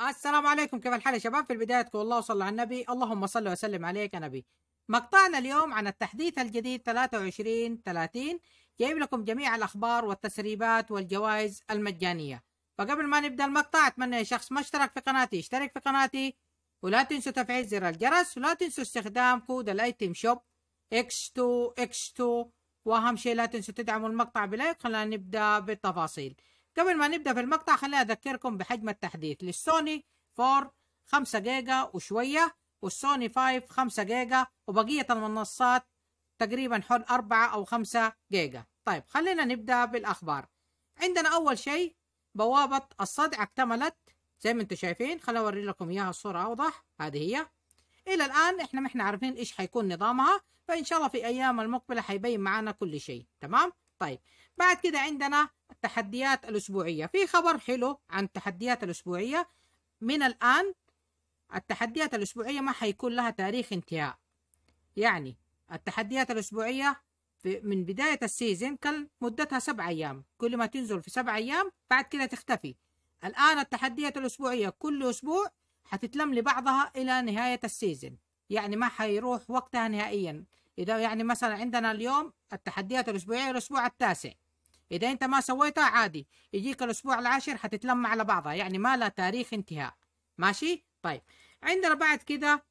السلام عليكم كيف الحال يا شباب في البداية تقول الله وصلى على النبي اللهم صل وسلم عليك يا نبي مقطعنا اليوم عن التحديث الجديد 23 30 جايب لكم جميع الأخبار والتسريبات والجوائز المجانية فقبل ما نبدأ المقطع أتمنى يا شخص ما اشترك في قناتي اشترك في قناتي ولا تنسوا تفعيل زر الجرس ولا تنسوا استخدام كود الايتم شوب اكس 2 اكس 2 واهم شيء لا تنسوا تدعموا المقطع بلايك خلينا نبدا بالتفاصيل قبل ما نبدا في المقطع خليني اذكركم بحجم التحديث للسوني 4 5 جيجا وشويه والسوني 5 5 جيجا وبقيه المنصات تقريبا حول 4 او 5 جيجا طيب خلينا نبدا بالاخبار عندنا اول شيء بوابه الصدع اكتملت زي ما انتم شايفين خليني اوري لكم اياها الصوره اوضح هذه هي الى الان احنا ما احنا عارفين ايش حيكون نظامها فان شاء الله في ايام المقبله حيبين معنا كل شيء تمام طيب بعد كده عندنا التحديات الاسبوعيه في خبر حلو عن التحديات الاسبوعيه من الان التحديات الاسبوعيه ما حيكون لها تاريخ انتهاء يعني التحديات الاسبوعيه في من بدايه السيزون كان مدتها سبع ايام كل ما تنزل في سبع ايام بعد كده تختفي الآن التحديات الأسبوعية كل أسبوع حتتلم لبعضها إلى نهاية السيزن يعني ما حيروح وقتها نهائيا إذا يعني مثلا عندنا اليوم التحديات الأسبوعية الأسبوع التاسع إذا أنت ما سويتها عادي يجيك الأسبوع العاشر حتتلم على بعضها يعني ما لها تاريخ انتهاء ماشي طيب عندنا بعد كده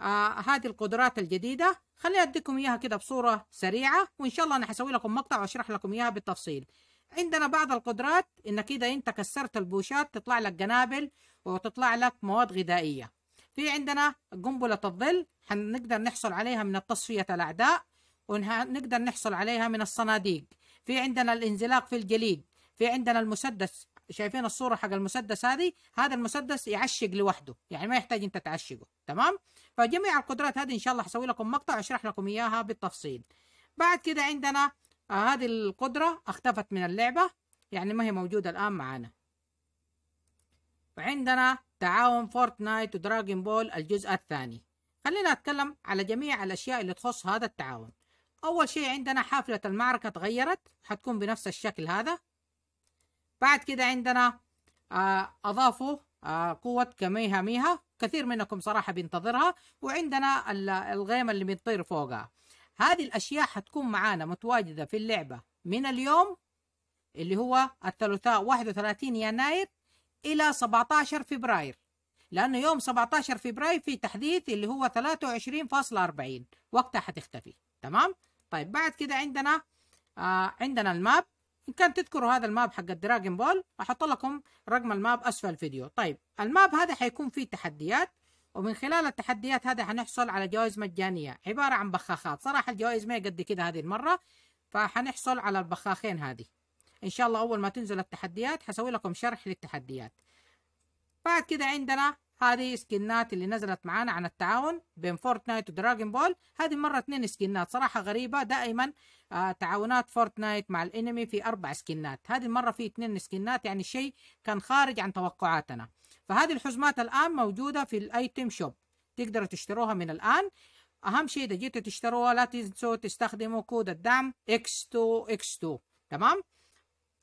آه هذه القدرات الجديدة خليني أديكم إياها كده بصورة سريعة وإن شاء الله أنا حسوي لكم مقطع وأشرح لكم إياها بالتفصيل عندنا بعض القدرات انك اذا انت كسرت البوشات تطلع لك قنابل وتطلع لك مواد غذائيه في عندنا قنبله الظل هنقدر نحصل عليها من تصفيه الاعداء ونقدر نحصل عليها من الصناديق في عندنا الانزلاق في الجليد في عندنا المسدس شايفين الصوره حق المسدس هذه هذا المسدس يعشق لوحده يعني ما يحتاج انت تعشقه تمام فجميع القدرات هذه ان شاء الله حسوي لكم مقطع اشرح لكم اياها بالتفصيل بعد كده عندنا هذه القدرة اختفت من اللعبة يعني ما هي موجودة الآن معانا وعندنا تعاون فورتنايت ودراجون بول الجزء الثاني خلينا نتكلم على جميع الأشياء اللي تخص هذا التعاون أول شيء عندنا حافلة المعركة تغيرت حتكون بنفس الشكل هذا بعد كده عندنا آه، أضافوا آه، قوة كميها ميها كثير منكم صراحة بينتظرها وعندنا الغيمة اللي بتطير فوقها هذه الأشياء حتكون معانا متواجدة في اللعبة من اليوم اللي هو الثلاثاء 31 يناير إلى 17 فبراير لأنه يوم 17 فبراير في تحديث اللي هو 23.40 وقتها حتختفي تمام؟ طيب بعد كده عندنا آه عندنا الماب إن كان تذكروا هذا الماب حق الدراجون بول أحط لكم رقم الماب أسفل الفيديو طيب الماب هذا حيكون فيه تحديات ومن خلال التحديات هذه حنحصل على جوائز مجانية عبارة عن بخاخات صراحة الجوائز ما قد كده هذه المرة فحنحصل على البخاخين هذه إن شاء الله أول ما تنزل التحديات حسوي لكم شرح للتحديات بعد كده عندنا هذه سكنات اللي نزلت معانا عن التعاون بين فورتنايت ودراجون بول هذه مرة اثنين سكنات صراحة غريبة دائما آه تعاونات فورتنايت مع الانمي في اربع سكنات هذه المرة في اثنين سكنات يعني شيء كان خارج عن توقعاتنا فهذه الحزمات الان موجودة في الايتم شوب تقدروا تشتروها من الان اهم شيء اذا جيتوا تشتروها لا تنسوا تستخدموا كود الدعم X2X2 تمام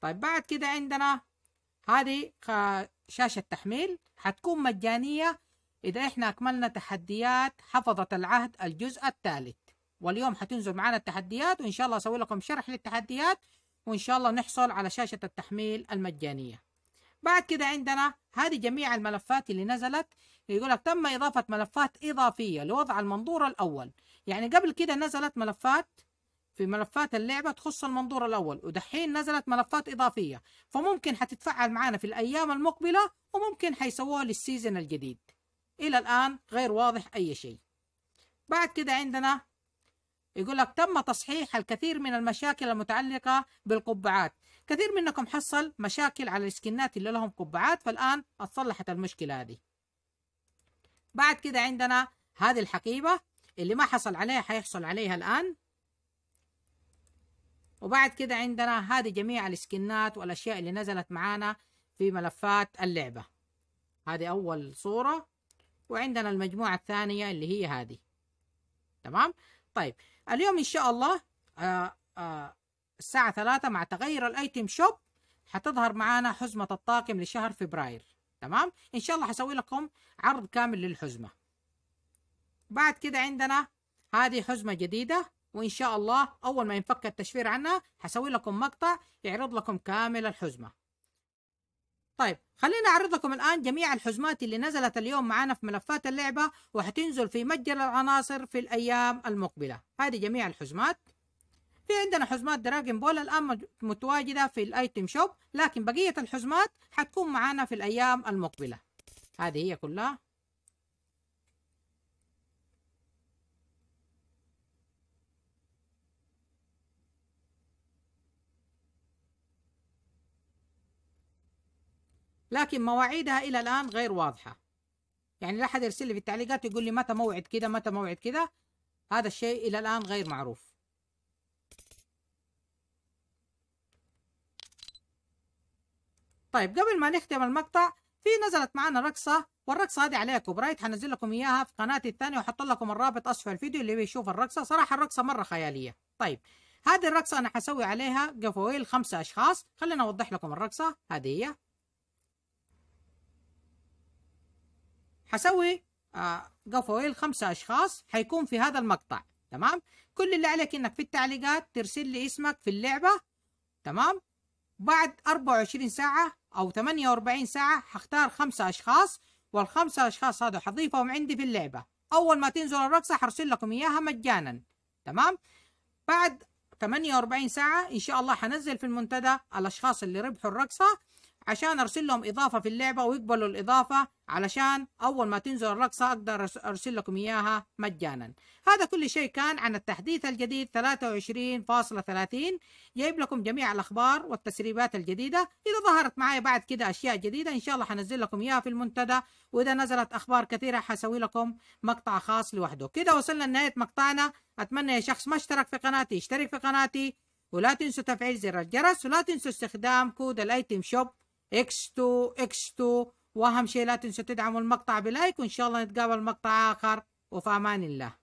طيب بعد كده عندنا هذه شاشة تحميل حتكون مجانية إذا إحنا أكملنا تحديات حفظة العهد الجزء الثالث واليوم حتنزل معنا التحديات وإن شاء الله أسوي لكم شرح للتحديات وإن شاء الله نحصل على شاشة التحميل المجانية بعد كده عندنا هذه جميع الملفات اللي نزلت يقول لك تم إضافة ملفات إضافية لوضع المنظور الأول يعني قبل كده نزلت ملفات في ملفات اللعبة تخص المنظور الأول ودحين نزلت ملفات إضافية فممكن حتتفعل معانا في الأيام المقبلة وممكن حيسووها للسيزن الجديد إلى الآن غير واضح أي شيء بعد كده عندنا يقول لك تم تصحيح الكثير من المشاكل المتعلقة بالقبعات كثير منكم حصل مشاكل على السكنات اللي لهم قبعات فالآن اتصلحت المشكلة هذه بعد كده عندنا هذه الحقيبة اللي ما حصل عليها حيحصل عليها الآن وبعد كده عندنا هذه جميع السكنات والأشياء اللي نزلت معانا في ملفات اللعبة هذه أول صورة وعندنا المجموعة الثانية اللي هي هذه تمام طيب اليوم إن شاء الله آآ آه، آآ آه، الساعة ثلاثة مع تغير الأيتم شوب حتظهر معانا حزمة الطاقم لشهر فبراير تمام إن شاء الله حسوي لكم عرض كامل للحزمة بعد كده عندنا هذه حزمة جديدة وان شاء الله اول ما ينفك التشفير عنها هسوي لكم مقطع يعرض لكم كامل الحزمه طيب خلينا اعرض لكم الان جميع الحزمات اللي نزلت اليوم معانا في ملفات اللعبه وهتنزل في متجر العناصر في الايام المقبله هذه جميع الحزمات في عندنا حزمات دراجون بول الان متواجده في الايتم شوب لكن بقيه الحزمات حتكون معانا في الايام المقبله هذه هي كلها لكن مواعيدها الى الان غير واضحه يعني لا حد يرسل لي في التعليقات يقول لي متى موعد كذا متى موعد كذا هذا الشيء الى الان غير معروف طيب قبل ما نختم المقطع في نزلت معنا رقصة والرقصة هذه عليها كوبرايت حنزل لكم إياها في قناتي الثانية وحط لكم الرابط أسفل الفيديو اللي بيشوف الرقصة صراحة الرقصة مرة خيالية طيب هذه الرقصة أنا حسوي عليها قفويل خمسة أشخاص خلينا أوضح لكم الرقصة هذه هي حسوي آه، قفويل آه أشخاص حيكون في هذا المقطع تمام كل اللي عليك إنك في التعليقات ترسل لي اسمك في اللعبة تمام بعد 24 ساعة أو 48 ساعة حختار خمسة أشخاص والخمسة أشخاص هذا حضيفهم عندي في اللعبة أول ما تنزل الرقصة حرسل لكم إياها مجانا تمام بعد 48 ساعة إن شاء الله حنزل في المنتدى الأشخاص اللي ربحوا الرقصة عشان ارسل لهم اضافه في اللعبه ويقبلوا الاضافه علشان اول ما تنزل الرقصه اقدر ارسل لكم اياها مجانا هذا كل شيء كان عن التحديث الجديد 23.30 جايب لكم جميع الاخبار والتسريبات الجديده اذا ظهرت معي بعد كده اشياء جديده ان شاء الله حنزل لكم اياها في المنتدى واذا نزلت اخبار كثيره حسوي لكم مقطع خاص لوحده كده وصلنا لنهايه مقطعنا اتمنى يا شخص ما اشترك في قناتي اشترك في قناتي ولا تنسوا تفعيل زر الجرس ولا تنسوا استخدام كود الايتم شوب اكس 2 اكس 2 واهم شيء لا تنسوا تدعموا المقطع بلايك وان شاء الله نتقابل مقطع اخر وفي امان الله